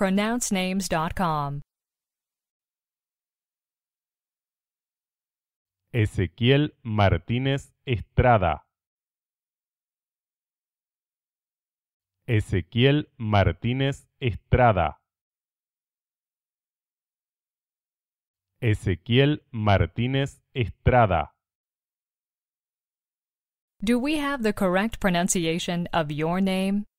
pronouncenames.com. Ezequiel Martínez Estrada. Ezequiel Martínez Estrada. Ezequiel Martínez Estrada. Do we have the correct pronunciation of your name?